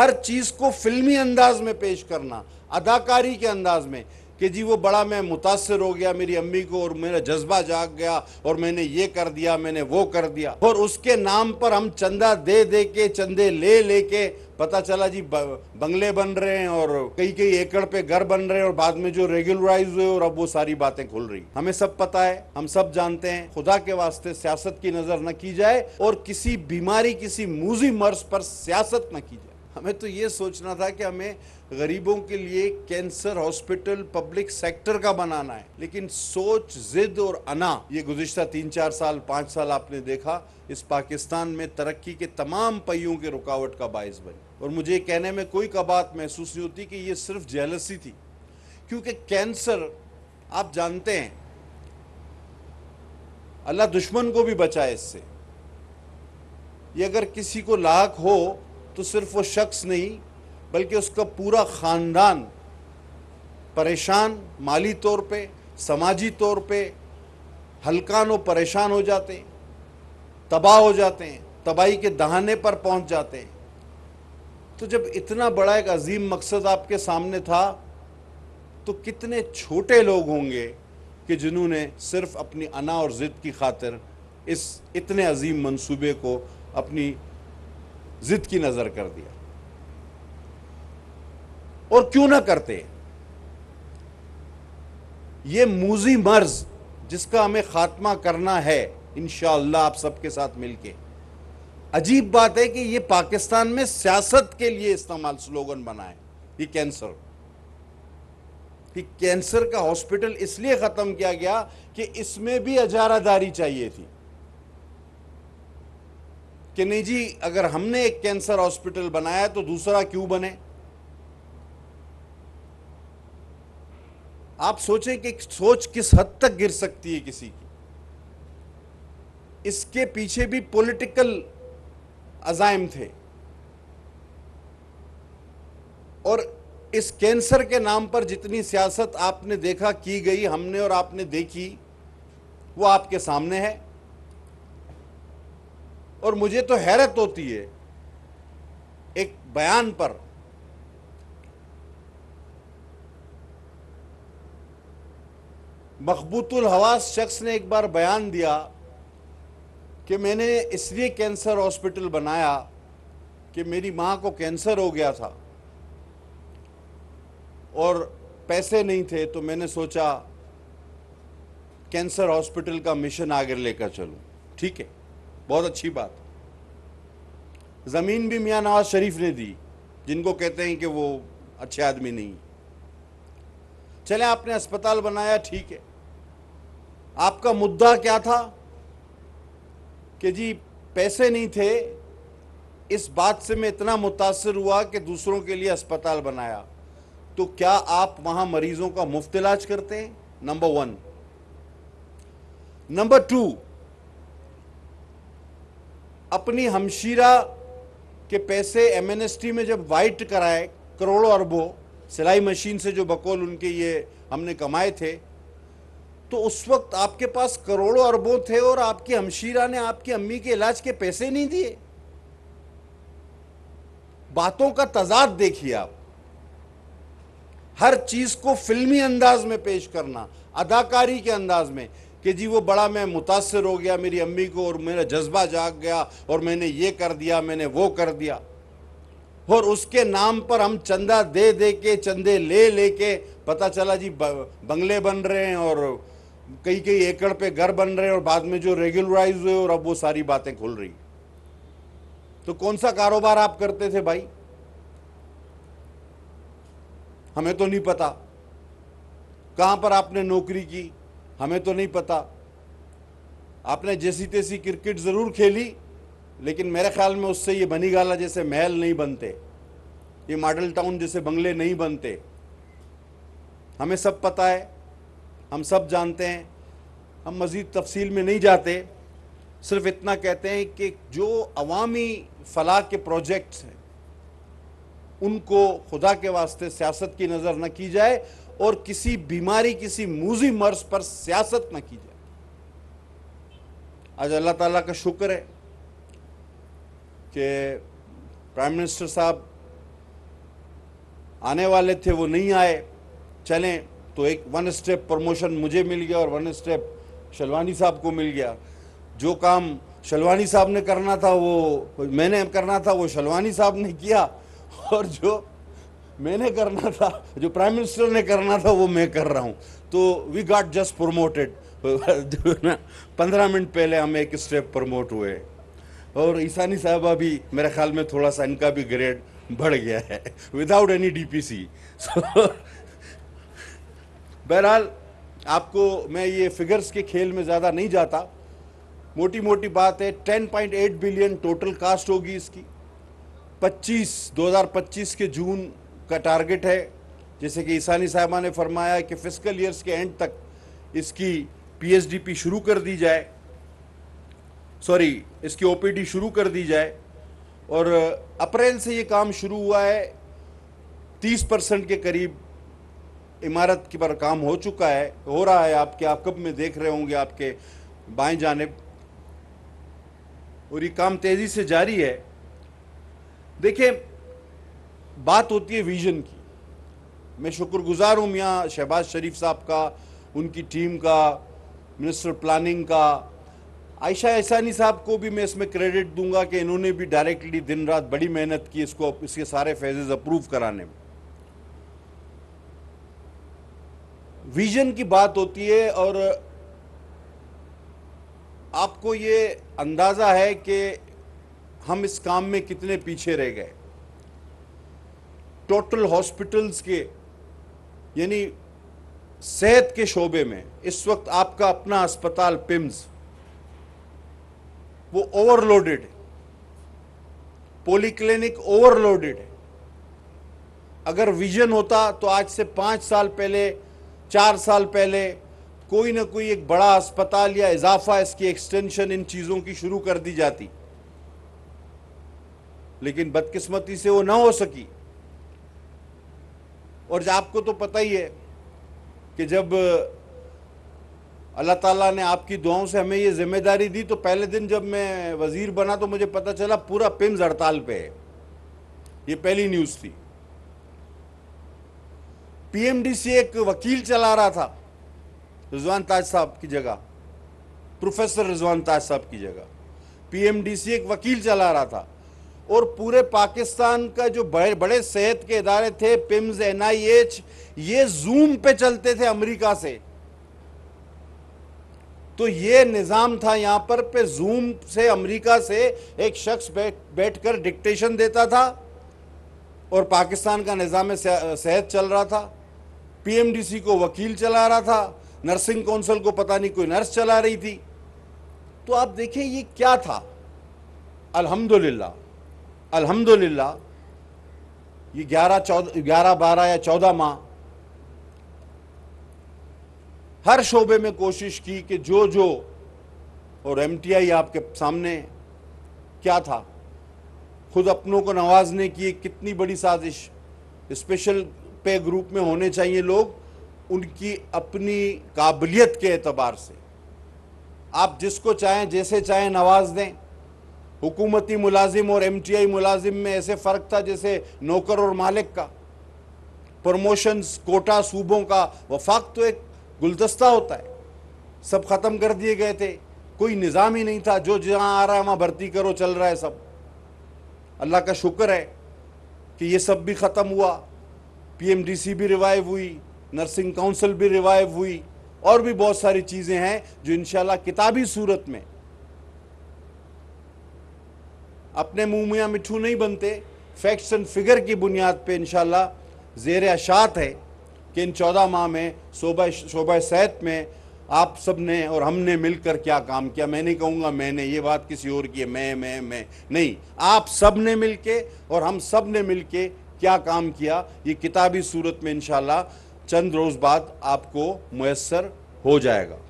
हर चीज़ को फिल्मी अंदाज में पेश करना अदाकारी के अंदाज में कि जी वो बड़ा मैं मुतासर हो गया मेरी अम्मी को और मेरा जज्बा जाग गया और मैंने ये कर दिया मैंने वो कर दिया और उसके नाम पर हम चंदा दे दे के चंदे ले लेके पता चला जी बंगले बन रहे हैं और कई कई एकड़ पे घर बन रहे हैं और बाद में जो रेगुलराइज हुए और अब वो सारी बातें खुल रही हमें सब पता है हम सब जानते हैं खुदा के वास्ते सियासत की नजर न की जाए और किसी बीमारी किसी मूजी मर्ज पर सियासत न की जाए हमें तो ये सोचना था कि हमें गरीबों के लिए कैंसर हॉस्पिटल पब्लिक सेक्टर का बनाना है लेकिन सोच जिद और अना ये गुजशत तीन चार साल पाँच साल आपने देखा इस पाकिस्तान में तरक्की के तमाम पहियों के रुकावट का बायस बनी और मुझे कहने में कोई कबात महसूस नहीं होती कि ये सिर्फ जेलसी थी क्योंकि कैंसर आप जानते हैं अल्लाह दुश्मन को भी बचाए इससे ये अगर किसी को लाख हो तो सिर्फ वो शख्स नहीं बल्कि उसका पूरा ख़ानदान परेशान माली तौर पे समाजी तौर पे हल्का व परेशान हो जाते हैं तबाह हो जाते हैं तबाही के दहाने पर पहुंच जाते हैं तो जब इतना बड़ा एक अजीम मकसद आपके सामने था तो कितने छोटे लोग होंगे कि जिन्होंने सिर्फ अपनी अना और ज़िद की खातिर इस इतने अजीम मंसूबे को अपनी जिद की नजर कर दिया और क्यों ना करते ये मूजी मर्ज जिसका हमें खात्मा करना है इन आप सबके साथ मिलके अजीब बात है कि ये पाकिस्तान में सियासत के लिए इस्तेमाल स्लोगन बनाए ये कैंसर कि कैंसर का हॉस्पिटल इसलिए ख़त्म किया गया कि इसमें भी अजारादारी चाहिए थी कि नहीं जी अगर हमने एक कैंसर हॉस्पिटल बनाया तो दूसरा क्यों बने आप सोचें कि सोच किस हद तक गिर सकती है किसी की इसके पीछे भी पॉलिटिकल अजायम थे और इस कैंसर के नाम पर जितनी सियासत आपने देखा की गई हमने और आपने देखी वो आपके सामने है और मुझे तो हैरत होती है एक बयान पर मकबूतुल हवास शख्स ने एक बार बयान दिया कि मैंने इसलिए कैंसर हॉस्पिटल बनाया कि मेरी माँ को कैंसर हो गया था और पैसे नहीं थे तो मैंने सोचा कैंसर हॉस्पिटल का मिशन आगे लेकर चलूँ ठीक है बहुत अच्छी बात ज़मीन भी मियाँ नवाज शरीफ ने दी जिनको कहते हैं कि वो अच्छे आदमी नहीं चले आपने अस्पताल बनाया ठीक है आपका मुद्दा क्या था कि जी पैसे नहीं थे इस बात से मैं इतना मुतासर हुआ कि दूसरों के लिए अस्पताल बनाया तो क्या आप वहां मरीजों का मुफ्त इलाज करते हैं नंबर वन नंबर टू अपनी हमशीरा के पैसे एम में जब वाइट कराए करोड़ों अरबों सिलाई मशीन से जो बकौल उनके ये हमने कमाए थे तो उस वक्त आपके पास करोड़ों अरबों थे और आपकी हमशीरा ने आपकी अम्मी के इलाज के पैसे नहीं दिए बातों का तजाद देखिए आप हर चीज को फिल्मी अंदाज में पेश करना अदाकारी के अंदाज में कि जी वो बड़ा मैं मुतासर हो गया मेरी अम्मी को और मेरा जज्बा जाग गया और मैंने ये कर दिया मैंने वो कर दिया और उसके नाम पर हम चंदा दे दे के चंदे ले ले के पता चला जी बंगले बन रहे हैं और कई कई एकड़ पे घर बन रहे हैं और बाद में जो रेगुलराइज हुए और अब वो सारी बातें खुल रही तो कौन सा कारोबार आप करते थे भाई हमें तो नहीं पता कहां पर आपने नौकरी की हमें तो नहीं पता आपने जैसी तैसी क्रिकेट ज़रूर खेली लेकिन मेरे ख्याल में उससे ये बनी गाला जैसे महल नहीं बनते ये मॉडल टाउन जैसे बंगले नहीं बनते हमें सब पता है हम सब जानते हैं हम मज़ीद तफसील में नहीं जाते सिर्फ इतना कहते हैं कि जो अवामी फलाह के प्रोजेक्ट्स हैं उनको खुदा के वास्ते सियासत की नज़र न की जाए और किसी बीमारी किसी मूजी मर्ज पर सियासत न की जाए आज अल्लाह ताला का शुक्र है कि प्राइम मिनिस्टर साहब आने वाले थे वो नहीं आए चलें तो एक वन स्टेप प्रमोशन मुझे मिल गया और वन स्टेप शलवानी साहब को मिल गया जो काम शलवानी साहब ने करना था वो मैंने करना था वो शलवानी साहब ने किया और जो मैंने करना था जो प्राइम मिनिस्टर ने करना था वो मैं कर रहा हूँ तो वी गॉट जस्ट प्रोमोटेड पंद्रह मिनट पहले हम एक स्टेप प्रमोट हुए और ईसानी साहबा भी मेरे ख्याल में थोड़ा सा इनका भी ग्रेड बढ़ गया है without any D P so बहरहाल आपको मैं ये फिगर्स के खेल में ज़्यादा नहीं जाता मोटी मोटी बात है 10.8 बिलियन टोटल कास्ट होगी इसकी 25 2025 के जून का टारगेट है जैसे कि ईसानी साहबा ने फरमाया कि फिजिकल ईयर्स के एंड तक इसकी पीएचडीपी शुरू कर दी जाए सॉरी इसकी ओपीडी शुरू कर दी जाए और अप्रैल uh, से ये काम शुरू हुआ है तीस परसेंट के करीब इमारत के पर काम हो चुका है हो रहा है आपके आप कब में देख रहे होंगे आपके बाएं जानेब और ये काम तेज़ी से जारी है देखिए बात होती है विजन की मैं शुक्रगुजार हूँ मियाँ शहबाज शरीफ साहब का उनकी टीम का मिनिस्टर प्लानिंग का आयशा एहसानी साहब को भी मैं इसमें क्रेडिट दूंगा कि इन्होंने भी डायरेक्टली दिन रात बड़ी मेहनत की इसको इसके सारे फेजेज अप्रूव कराने में विजन की बात होती है और आपको ये अंदाज़ा है कि हम इस काम में कितने पीछे रह गए टोटल हॉस्पिटल्स के यानी सेहत के शोबे में इस वक्त आपका अपना अस्पताल पिम्स वो ओवरलोडेड है पोलिक्लिनिक ओवरलोडेड है अगर विजन होता तो आज से पाँच साल पहले चार साल पहले कोई ना कोई एक बड़ा अस्पताल या इजाफा इसकी एक्सटेंशन इन चीज़ों की शुरू कर दी जाती लेकिन बदकिस्मती से वो ना हो सकी और आपको तो पता ही है कि जब अल्लाह ताला ने आपकी दुआओं से हमें ये जिम्मेदारी दी तो पहले दिन जब मैं वज़ीर बना तो मुझे पता चला पूरा पिम्स हड़ताल पे है ये पहली न्यूज़ थी पीएमडीसी एक वकील चला रहा था रिजवान ताज साहब की जगह प्रोफेसर रिजवान ताज साहब की जगह पीएमडीसी एक वकील चला रहा था और पूरे पाकिस्तान का जो बड़े बड़े सेहत के इदारे थे पिम्स एनआईएच ये जूम पे चलते थे अमेरिका से तो ये निज़ाम था यहाँ पर पे जूम से अमेरिका से एक शख्स बैठ बैठ कर डिक्टेशन देता था और पाकिस्तान का निज़ाम सेहत चल रहा था पीएमडीसी को वकील चला रहा था नर्सिंग काउंसिल को पता नहीं कोई नर्स चला रही थी तो आप देखें ये क्या था अल्हम्दुलिल्लाह अल्हम्दुलिल्लाह ये ग्यारह चौदह ग्यारह बारह या चौदह माह हर शोबे में कोशिश की कि जो जो और एम टी आई आपके सामने क्या था खुद अपनों को नवाजने की कितनी बड़ी साजिश स्पेशल पे ग्रुप में होने चाहिए लोग उनकी अपनी काबिलियत के एतबार से आप जिसको चाहें जैसे चाहें नवाज दें हुकूमती मुलाजिम और एम टी आई मुलाजिम में ऐसे फ़र्क था जैसे नौकर और मालिक का प्रमोशंस कोटा सूबों का वफाक तो एक गुलदस्ता होता है सब ख़त्म कर दिए गए थे कोई निज़ाम ही नहीं था जो जहाँ आ रहा है वहाँ भर्ती करो चल रहा है सब अल्लाह का शुक्र है कि ये सब भी ख़त्म हुआ पीएमडीसी भी रिवाइव हुई नर्सिंग काउंसिल भी रिवाइव हुई और भी बहुत सारी चीज़ें हैं जो इन किताबी सूरत में अपने मुँह मियाँ मिठू नहीं बनते फैक्ट्स एंड फिगर की बुनियाद पर इन जेर अशात है कि इन चौदह माह में शोबा शोबा सैत में आप सब ने और हमने मिलकर क्या काम किया मैं नहीं कहूँगा मैंने ये बात किसी और की है मैं मैं मैं नहीं आप सब ने मिल के और हम सब ने मिल के क्या काम किया ये किताबी सूरत में इन चंद रोज़ बाद आपको मैसर हो जाएगा